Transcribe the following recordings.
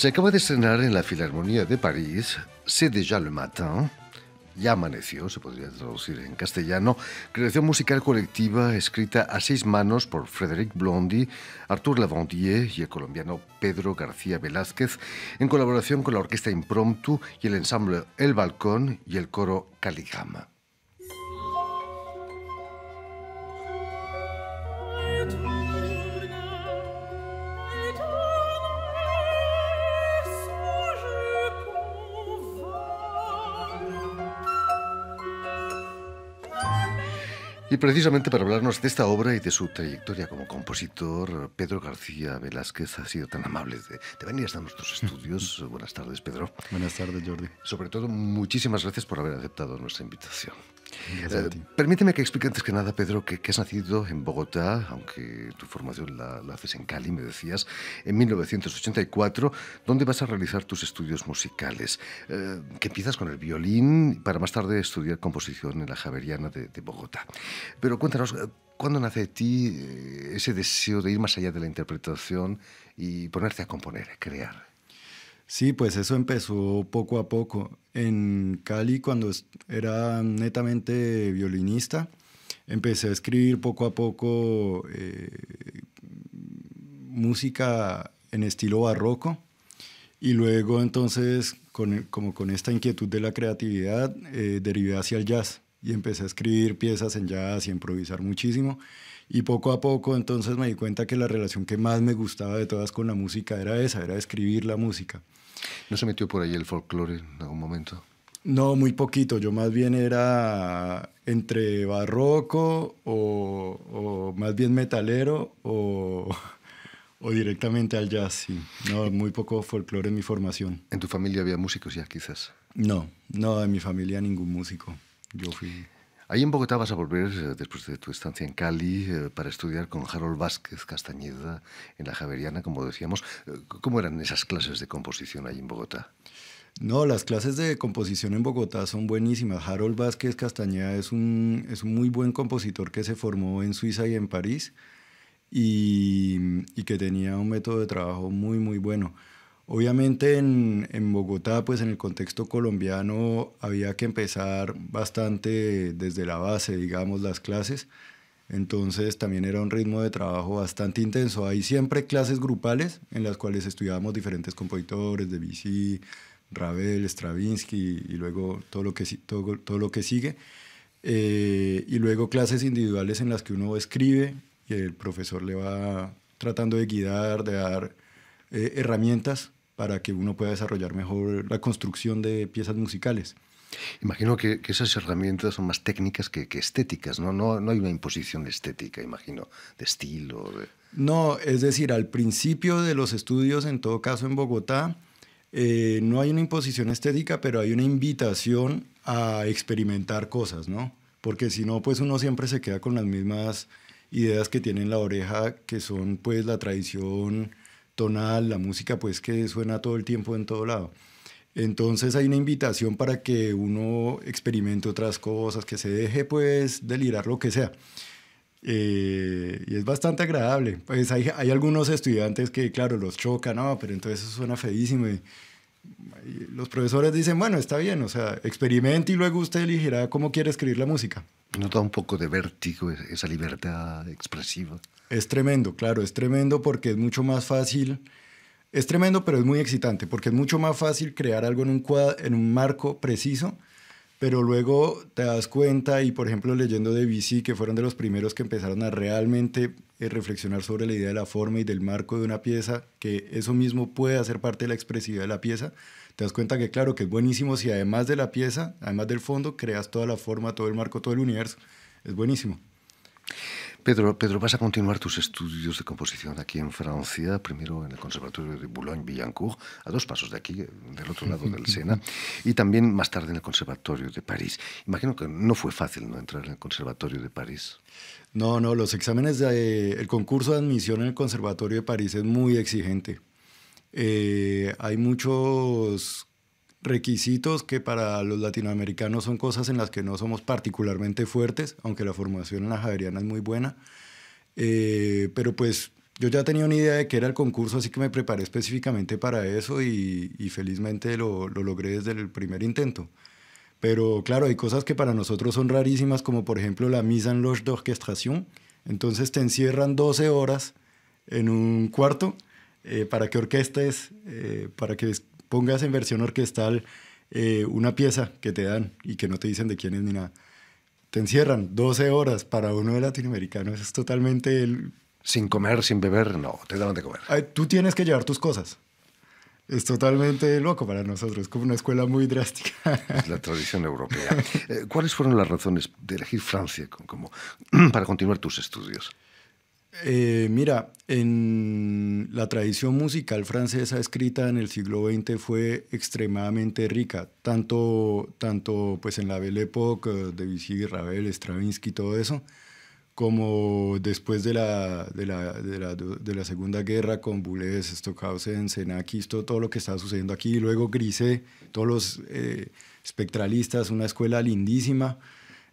Se acaba de estrenar en la Filarmonía de París, C'est déjà le matin, ya amaneció, se podría traducir en castellano, creación musical colectiva escrita a seis manos por Frédéric Blondy, Arthur Lavandier y el colombiano Pedro García Velázquez, en colaboración con la Orquesta Impromptu y el ensamble El Balcón y el coro Caligama. Y precisamente para hablarnos de esta obra y de su trayectoria como compositor, Pedro García Velázquez ha sido tan amable de, venir hasta nuestros estudios. Buenas tardes, Pedro. Buenas tardes, Jordi. Sobre todo, muchísimas gracias por haber aceptado nuestra invitación. Eh, permíteme que explique antes que nada, Pedro, que, has nacido en Bogotá, aunque tu formación la, haces en Cali, me decías, en 1984, donde vas a realizar tus estudios musicales, eh, que empiezas con el violín para más tarde estudiar composición en la Javeriana de, de Bogotá. Pero cuéntanos, eh, ¿cuándo nace de ti ese deseo de ir más allá de la interpretación y ponerte a componer, a crear? Sí, pues eso empezó poco a poco. En Cali, cuando era netamente violinista, empecé a escribir poco a poco eh, música en estilo barroco. Y luego entonces, e, como con esta inquietud de la creatividad, eh, derivé hacia el jazz y empecé a escribir piezas en jazz y a improvisar muchísimo. Y poco a poco entonces me di cuenta que la relación que más me gustaba de todas con la música era esa, era escribir la música. ¿No se metió por ahí el folclore en algún momento? No, muy poquito. Yo más bien era entre barroco o, más bien metalero o, o, directamente al jazz, No, muy poco folclore en mi formación. ¿En tu familia había músicos ya, quizás? No, no, en mi familia ningún músico. Yo fui... Ahí en Bogotá vas a volver, eh, después de tu estancia en Cali, eh, para estudiar con Harold Vázquez Castañeda en la Javeriana, como decíamos. Eh, ¿Cómo eran esas clases de composición ahí en Bogotá? No, las clases de composición en Bogotá son buenísimas. Harold Vázquez Castañeda es un, es un muy buen compositor que se formó en Suiza y en París y que tenía un método de trabajo muy, muy bueno. Obviamente en, Bogotá, pues en el contexto colombiano, había que empezar bastante desde la base, digamos, las clases. Entonces también era un ritmo de trabajo bastante intenso. Hay siempre clases grupales en las cuales estudiábamos diferentes compositores, de Debussy, Ravel, Stravinsky y luego todo lo que, todo lo que sigue. Eh, y luego clases individuales en las que uno escribe y el profesor le va tratando de guiar, de dar eh, herramientas para que uno pueda desarrollar mejor la construcción de piezas musicales. Imagino que, esas herramientas son más técnicas que, estéticas, ¿no? ¿no? ¿no? hay una imposición estética, imagino, de estilo. No, es decir, al principio de los estudios, en todo caso en Bogotá, eh, no hay una imposición estética, pero hay una invitación a experimentar cosas, ¿no? Porque si no, pues uno siempre se queda con las mismas ideas que tiene en la oreja, que son pues la tradición tonal, la música pues que suena todo el tiempo en todo lado. Entonces hay una invitación para que uno experimente otras cosas, que se deje pues delirar lo que sea. Eh, y es bastante agradable. Pues hay, hay, algunos estudiantes que, claro, los chocan, no, pero entonces suena feísimo. Y, los profesores dicen, bueno, está bien, o sea, experimente y luego usted elegirá cómo quiere escribir la música. ¿No da un poco de vértigo esa libertad expresiva? Es tremendo, claro, es tremendo porque es mucho más fácil. Es tremendo, pero es muy excitante, porque es mucho más fácil crear algo en un, en un marco preciso, pero luego te das cuenta, y por ejemplo leyendo de BC que fueron de los primeros que empezaron a realmente eh, reflexionar sobre la idea de la forma y del marco de una pieza, que eso mismo puede hacer parte de la expresividad de la pieza, te das cuenta que claro, que es buenísimo si además de la pieza, además del fondo, creas toda la forma, todo el marco, todo el universo. Es buenísimo. Pedro, vas a continuar tus estudios de composición aquí en Francia, primero en el Conservatorio de Boulogne-Billancourt, a dos pasos de aquí, del otro lado del Sena, y también más tarde en el Conservatorio de París. Imagino que no fue fácil no entrar en el Conservatorio de París. No, no, los exámenes el concurso de admisión en el Conservatorio de París es muy exigente. Eh, hay muchos requisitos que para los latinoamericanos son cosas en las que no somos particularmente fuertes, aunque la formación en la Javeriana es muy buena. Eh, pero pues yo ya tenía una idea de que era el concurso, así que me preparé específicamente para eso y, felizmente lo, logré desde el primer intento. Pero claro, hay cosas que para nosotros son rarísimas, como por ejemplo la mise en loge orquestación Entonces te encierran 12 horas en un cuarto eh, para que orquestes, eh, para que pongas en versión orquestal eh, una pieza que te dan y que no te dicen de quién es ni nada. Te encierran 12 horas para uno de latinoamericano, es totalmente Sin comer, sin beber, no, te daban de comer. tú tienes que llevar tus cosas. Es totalmente loco para nosotros, Es como una escuela muy drástica. Es la tradición europea. Eh, ¿Cuáles fueron las razones de elegir Francia como, para continuar tus estudios? Eh, mira, en la tradición musical francesa escrita en el siglo XX fue extremadamente rica, tanto, tanto pues en la Belle Époque, eh, Debussy, Ravel, Stravinsky, todo eso, como después de la, de la, Segunda Guerra con Boulez, Stockhausen, Senakis, todo, todo, lo que estaba sucediendo aquí, luego Grise, todos los eh, espectralistas, una escuela lindísima.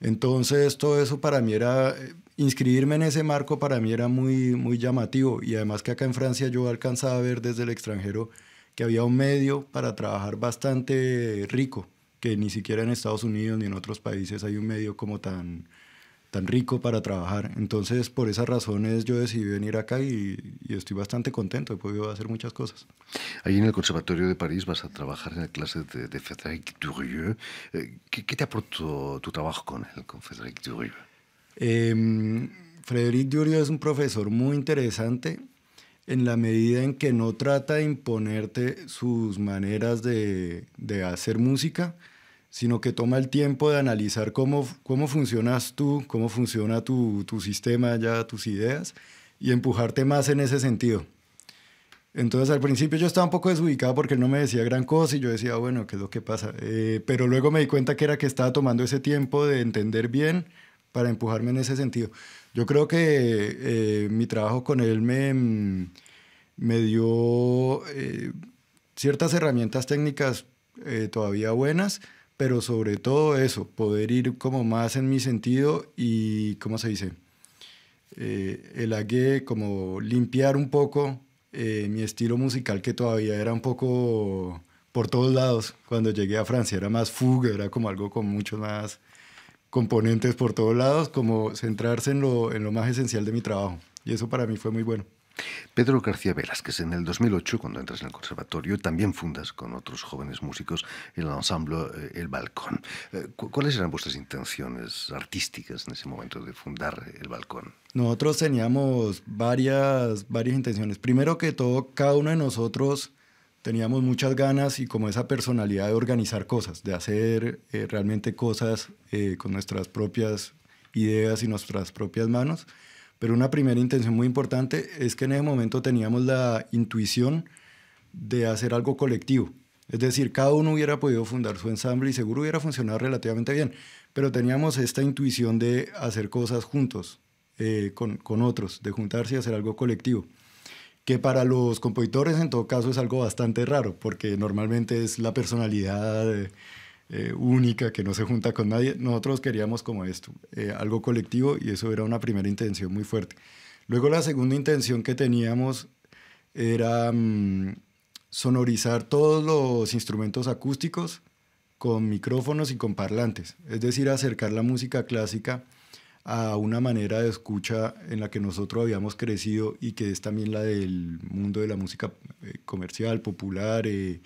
Entonces todo eso para mí era inscribirme en ese marco para mí era muy, muy llamativo y además que acá en Francia yo alcanzaba a ver desde el extranjero que había un medio para trabajar bastante rico, que ni siquiera en Estados Unidos ni en otros países hay un medio como tan, tan rico para trabajar. Entonces, por esas razones yo decidí venir acá y, estoy bastante contento, he podido hacer muchas cosas. Ahí en el Conservatorio de París vas a trabajar en la clase de, Frédéric Durieux. Eh, ¿Qué, te aportó tu trabajo con con Frédéric Durieux? Eh, Frederic es un profesor muy interesante en la medida en que no trata de imponerte sus maneras de, hacer música, sino que toma el tiempo de analizar cómo, cómo funcionas tú, cómo funciona tu, sistema, ya tus ideas, y empujarte más en ese sentido. Entonces al principio yo estaba un poco desubicado porque él no me decía gran cosa y yo decía, bueno, ¿qué es lo que pasa? Eh, pero luego me di cuenta que era que estaba tomando ese tiempo de entender bien para empujarme en ese sentido. Yo creo que eh, mi trabajo con él me, me dio eh, ciertas herramientas técnicas eh, todavía buenas, pero sobre todo eso, poder ir como más en mi sentido y, ¿cómo se dice? el agué, como limpiar un poco mi estilo musical que todavía era un poco por todos lados cuando llegué a Francia, era más fugue, era como algo con mucho más componentes por todos lados, como centrarse en lo, en lo más esencial de mi trabajo. Y eso para mí fue muy bueno. Pedro García Velázquez, en el 2008, cuando entras en el conservatorio, también fundas con otros jóvenes músicos el ensamblo eh, El Balcón. Eh, ¿Cuáles eran vuestras intenciones artísticas en ese momento de fundar El Balcón? Nosotros teníamos varias, varias intenciones. Primero que todo, cada uno de nosotros teníamos muchas ganas y como esa personalidad de organizar cosas, de hacer eh, realmente cosas eh, con nuestras propias ideas y nuestras propias manos. Pero una primera intención muy importante es que en ese momento teníamos la intuición de hacer algo colectivo. Es decir, cada uno hubiera podido fundar su ensamble y seguro hubiera funcionado relativamente bien, pero teníamos esta intuición de hacer cosas juntos, eh, con otros, de juntarse y hacer algo colectivo que para los compositores en todo caso es algo bastante raro, porque normalmente es la personalidad eh, única que no se junta con nadie. Nosotros queríamos como esto, eh, algo colectivo y eso era una primera intención muy fuerte. Luego la segunda intención que teníamos era mm, sonorizar todos los instrumentos acústicos con micrófonos y con parlantes, es decir, acercar la música clásica a una manera de escucha en la que nosotros habíamos crecido y que es también la del mundo de la música eh, comercial, popular eh,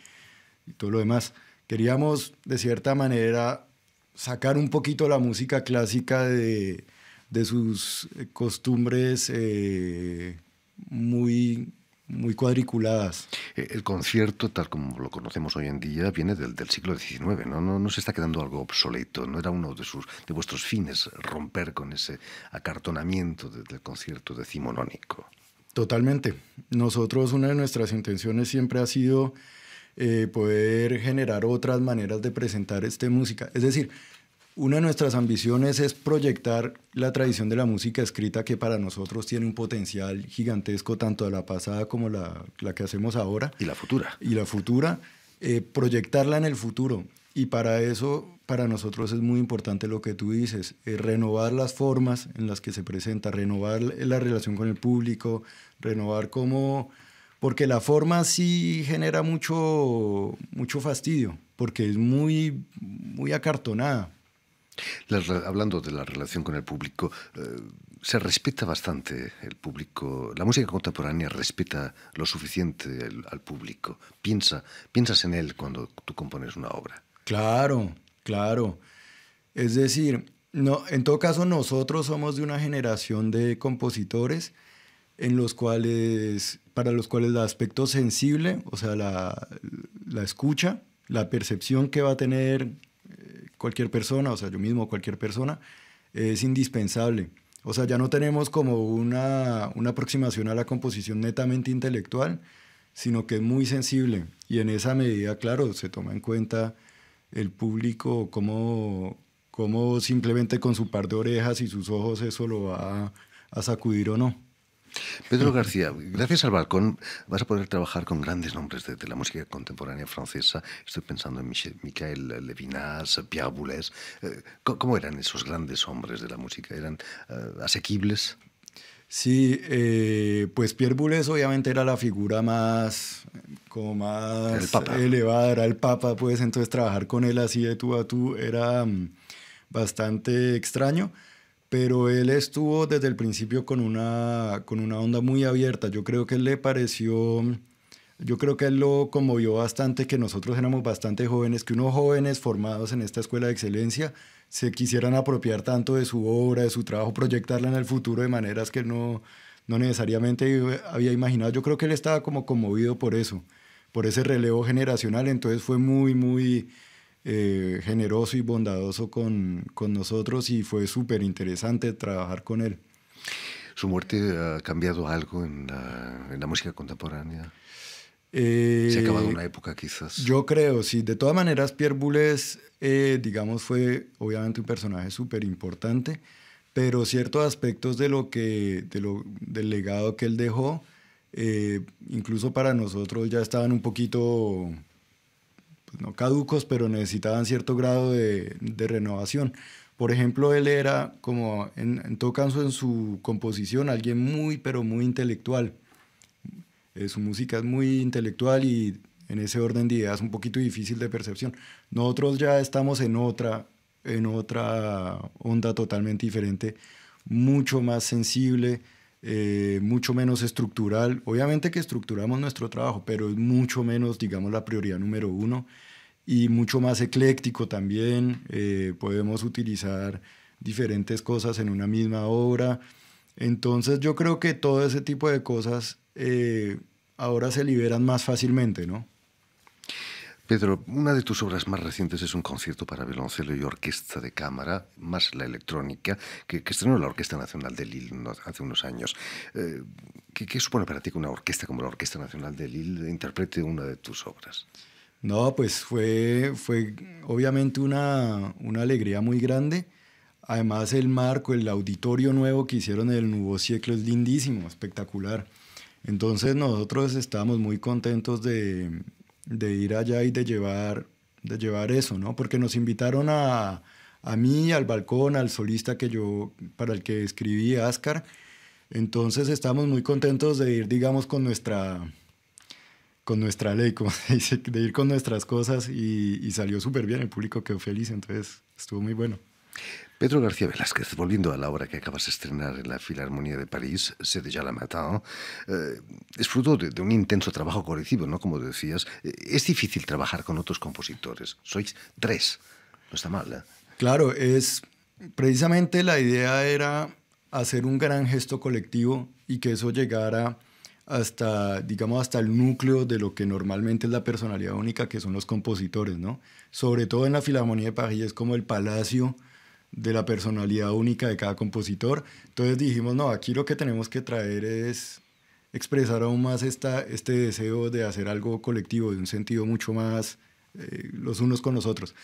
y todo lo demás. Queríamos, de cierta manera, sacar un poquito la música clásica de, sus costumbres eh, muy muy cuadriculadas. Eh, el concierto, tal como lo conocemos hoy en día, viene del, siglo XIX, ¿no? ¿no? No, se está quedando algo obsoleto, no era uno de, sus, de vuestros fines romper con ese acartonamiento del concierto decimonónico. Totalmente. Nosotros, una de nuestras intenciones siempre ha sido eh, poder generar otras maneras de presentar esta música. Es decir, una de nuestras ambiciones es proyectar la tradición de la música escrita que para nosotros tiene un potencial gigantesco, tanto de la pasada como la, la que hacemos ahora. Y la futura. Y la futura, eh, proyectarla en el futuro. Y para eso, para nosotros es muy importante lo que tú dices, eh, renovar las formas en las que se presenta, renovar la relación con el público, renovar cómo... Porque la forma sí genera mucho, mucho fastidio, porque es muy, muy acartonada hablando de la relación con el público, eh, se respeta bastante el público. La música contemporánea respeta lo suficiente al público. Piensa, piensas en él cuando tú compones una obra. Claro, claro. Es decir, no, en todo caso nosotros somos de una generación de compositores en los cuales, para los cuales el aspecto sensible, o sea, la, la escucha, la percepción que va a tener cualquier persona, o sea, yo mismo, cualquier persona, es indispensable. O sea, ya no tenemos como una, una aproximación a la composición netamente intelectual, sino que es muy sensible. Y en esa medida, claro, se toma en cuenta el público, como simplemente con su par de orejas y sus ojos eso lo va a sacudir o no. Pedro García, gracias al balcón vas a poder trabajar con grandes nombres de, la música contemporánea francesa. Estoy pensando en Michel, Michael Levinas, Pierre Boulez. Eh, ¿Cómo eran esos grandes hombres de la música? ¿Eran eh, asequibles? Sí, eh, pues Pierre Boulez obviamente era la figura más, como más elevada, era el Papa, pues entonces trabajar con él así de tú a tú era mm, bastante extraño pero él estuvo desde el principio con una, con una onda muy abierta. Yo creo que él le pareció, yo creo que él lo conmovió bastante que nosotros éramos bastante jóvenes, que unos jóvenes formados en esta escuela de excelencia se quisieran apropiar tanto de su obra, de su trabajo, proyectarla en el futuro de maneras que no, no necesariamente había imaginado. Yo creo que él estaba como conmovido por eso, por ese relevo generacional, entonces fue muy, muy eh, generoso y bondadoso con, con nosotros y fue súper interesante trabajar con él. ¿Su muerte ha cambiado algo en la, música contemporánea? Se ha acabado una eh, época quizás. Yo creo, sí. De todas maneras, Pierre Boulez, eh, digamos, fue obviamente un personaje súper importante, pero ciertos aspectos de lo que, lo, del legado que él dejó, incluso para nosotros ya estaban un poquito pues, no caducos, pero necesitaban cierto grado de, de renovación. Por ejemplo, él era, como en, todo caso en su composición, alguien muy, pero muy intelectual. Eh, su música es muy intelectual y en ese orden de ideas un poquito difícil de percepción. Nosotros ya estamos en otra, en otra onda totalmente diferente, mucho más sensible, eh, mucho menos estructural. Obviamente que estructuramos nuestro trabajo, pero es mucho menos, digamos, la prioridad número uno y mucho más ecléctico también. Eh, podemos utilizar diferentes cosas en una misma obra. Entonces yo creo que todo ese tipo de cosas eh, ahora se liberan más fácilmente, ¿no? Pedro, una de tus obras más recientes es un concierto para violoncelo y orquesta de cámara, más la electrónica, que, estrenó la Orquesta Nacional de Lille hace unos años. Eh, ¿qué, supone para ti que una orquesta como la Orquesta Nacional de Lille interprete una de tus obras? No, pues fue, fue obviamente una, una alegría muy grande. Además, el marco, el auditorio nuevo que hicieron en el Nuevo siglo es lindísimo, espectacular. Entonces, nosotros estábamos muy contentos de, de ir allá y de llevar, de llevar eso, ¿no? Porque nos invitaron a, mí, al balcón, al solista que yo, para el que escribí, Áscar Entonces estamos muy contentos de ir, digamos, con nuestra, con nuestra ley, de ir con nuestras cosas y, y salió súper bien, el público quedó feliz, entonces estuvo muy bueno. Pedro García Velázquez, volviendo a la obra que acabas de estrenar en la Filarmonía de París, Se ya la Matin, eh, es fruto de, un intenso trabajo colectivo, ¿no? Como decías, eh, es difícil trabajar con otros compositores. Sois tres, no está mal. ¿eh? Claro, es precisamente la idea era hacer un gran gesto colectivo y que eso llegara hasta, digamos, hasta el núcleo de lo que normalmente es la personalidad única, que son los compositores, ¿no? Sobre todo en la Filarmonía de París es como el palacio de la personalidad única de cada compositor. Entonces dijimos, no, aquí lo que tenemos que traer es expresar aún más esta, este deseo de hacer algo colectivo, de un sentido mucho más eh, los unos con los otros.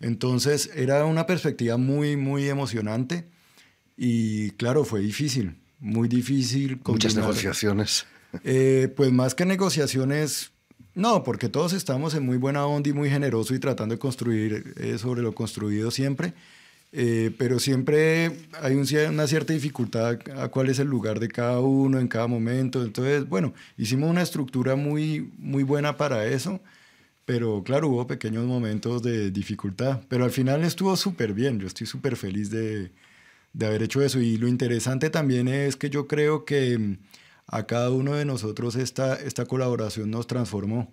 Entonces era una perspectiva muy, muy emocionante y claro, fue difícil, muy difícil. Muchas negociaciones. Eh, pues más que negociaciones, no, porque todos estamos en muy buena onda y muy generoso y tratando de construir eh, sobre lo construido siempre eh, pero siempre hay una cierta dificultad a, cuál es el lugar de cada uno en cada momento. Entonces, bueno, hicimos una estructura muy, muy buena para eso, pero claro, hubo pequeños momentos de dificultad, pero al final estuvo súper bien, yo estoy súper feliz de, de, haber hecho eso. Y lo interesante también es que yo creo que mm, a cada uno de nosotros esta, esta colaboración nos transformó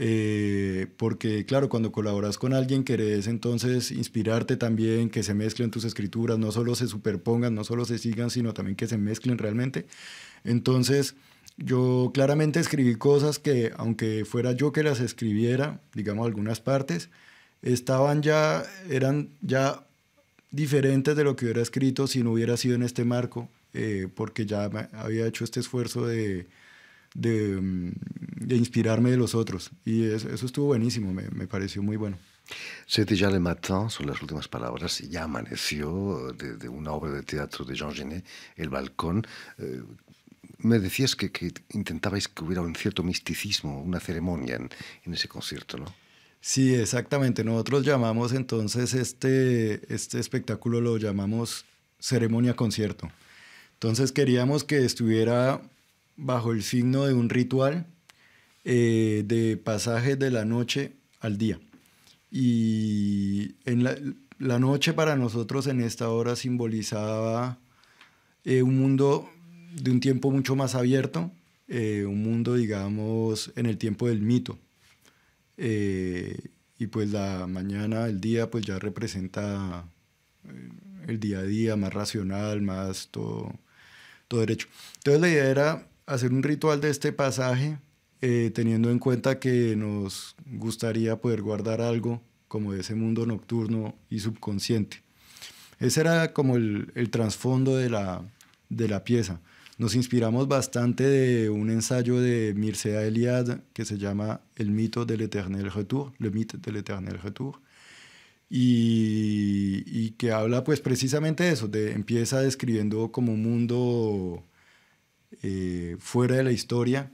eh, porque claro, cuando colaboras con alguien querés entonces inspirarte también, que se mezclen tus escrituras, no solo se superpongan, no solo se sigan, sino también que se mezclen realmente. Entonces, yo claramente escribí cosas que, aunque fuera yo que las escribiera, digamos algunas partes, estaban ya, eran ya diferentes de lo que hubiera escrito si no hubiera sido en este marco, eh, porque ya había hecho este esfuerzo de, Mm, de, inspirarme de los otros. Y eso, estuvo buenísimo, me, pareció muy bueno. C'était ya le matin, son las últimas palabras, ya amaneció, eh, de, una obra de teatro de Jean Genet, El Balcón. Eh, me decías que, intentabais que hubiera un cierto misticismo, una ceremonia en, en, ese concierto, ¿no? Sí, exactamente. Nosotros llamamos entonces este, este espectáculo, lo llamamos ceremonia concierto. Entonces queríamos que estuviera bajo el signo de un ritual eh, de pasaje de la noche al día. Y en la, noche para nosotros en esta hora simbolizaba eh, un mundo de un tiempo mucho más abierto, eh, un mundo, digamos, en el tiempo del mito. y pues la mañana, el día, pues ya representa el día a día más racional, más todo, todo derecho. Entonces la idea era hacer un ritual de este pasaje, eh, teniendo en cuenta que nos gustaría poder guardar algo como de ese mundo nocturno y subconsciente. Ese era como el, trasfondo de la, de la pieza. Nos inspiramos bastante de un ensayo de Mircea Eliade que se llama El mito del eterno retour, Le mito del l'éternel retour, y, que habla pues precisamente de eso, de, empieza describiendo como un mundo eh, fuera de la historia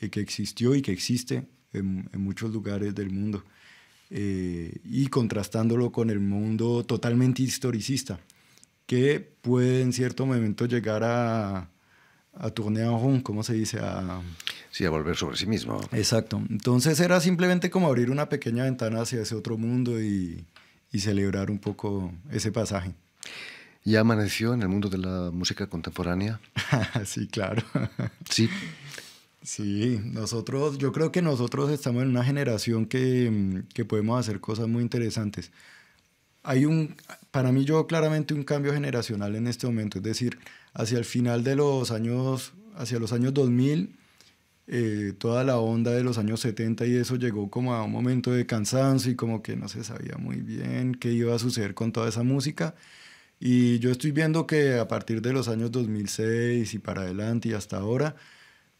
eh, que existió y que existe en, muchos lugares del mundo. Eh, y contrastándolo con el mundo totalmente historicista, que puede en cierto momento llegar a, a un, ¿cómo se dice? A, sí, a volver sobre sí mismo. Exacto. Entonces era simplemente como abrir una pequeña ventana hacia ese otro mundo y, y celebrar un poco ese pasaje. ¿Ya amaneció en el mundo de la música contemporánea? sí, claro. sí. Sí, nosotros, yo creo que nosotros estamos en una generación que, mm, que podemos hacer cosas muy interesantes. Hay un, para mí yo claramente un cambio generacional en este momento, es decir, hacia el final de los años, hacia los años 2000, eh, toda la onda de los años 70 y eso llegó como a un momento de cansancio y como que no se sabía muy bien qué iba a suceder con toda esa música. Y yo estoy viendo que a partir de los años 2006 y para adelante y hasta ahora,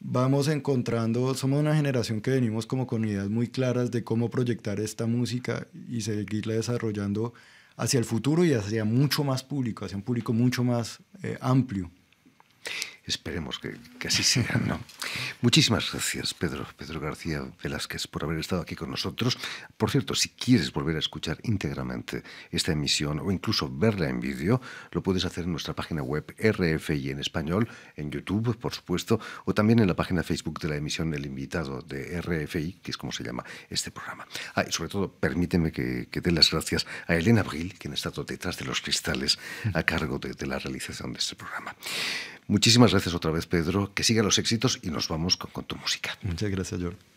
vamos encontrando, somos una generación que venimos como con ideas muy claras de cómo proyectar esta música y seguirla desarrollando hacia el futuro y hacia mucho más público, hacia un público mucho más eh, amplio. Esperemos que, así sea, ¿no? Muchísimas gracias, Pedro, Pedro García Velázquez, por haber estado aquí con nosotros. Por cierto, si quieres volver a escuchar íntegramente esta emisión o incluso verla en vídeo, lo puedes hacer en nuestra página web RFI en español, en YouTube, por supuesto, o también en la página Facebook de la emisión El Invitado de RFI, que es como se llama este programa. Ah, y sobre todo, permíteme que, dé las gracias a Elena Abril, quien ha estado detrás de los cristales a cargo de la realización de este programa. Muchísimas gracias otra vez, Pedro. Que sigan los éxitos y nos vamos con, tu música. Muchas gracias, George.